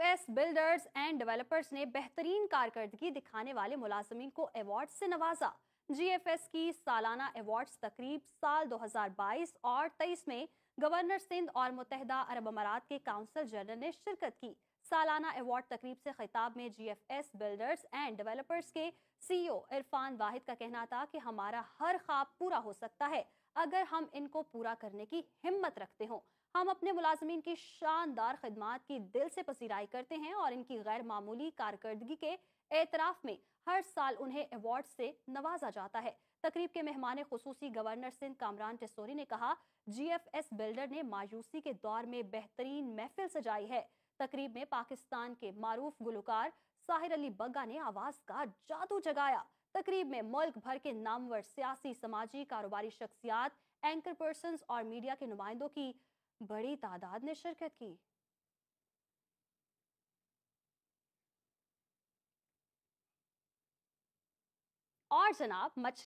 S builders and developers ने बेहतरीन कारकर्दगी दिखाने वाले मुलाजमीन को अवार्ड से नवाजा जीएफएस की सालाना अवार्ड्स तकरीब साल 2022 और 23 में गवर्नर सिंध और मुतहदा अरब अमारात के काउंसिल जनरल ने शिरकत की सालाना अवार्ड तकरीब से खिताब में जीएफएस बिल्डर्स एंड डेवलपर्स के सीईओ e इरफान वाहिद का कहना था कि हमारा हर ख्वाब पूरा हो सकता है अगर हम इनको पूरा करने की हिम्मत रखते हों हम अपने मुलाजमीन की शानदार खदमात की दिल से पसीराई करते हैं और इनकी गैर मामूली कारकर्दगी के एतराफ़ में हर साल उन्हें अवार्ड से नवाजा जाता है तकरीब के मेहमान खसूसी गवर्नर सिंध कामरान टेसोरी ने कहा जीएफएस बिल्डर ने मायूसी के दौर में बेहतरीन महफिल सजाई है तकरीब में पाकिस्तान के मारूफ गुलकार साहिर अली बग्गा ने आवाज का जादू जगाया तकरीब में मुल्क भर के नामवर सियासी समाजी कारोबारी शख्सियात एंकर पर्सन और मीडिया के नुमाइंदों की बड़ी तादाद ने शिरकत की और जनाब मच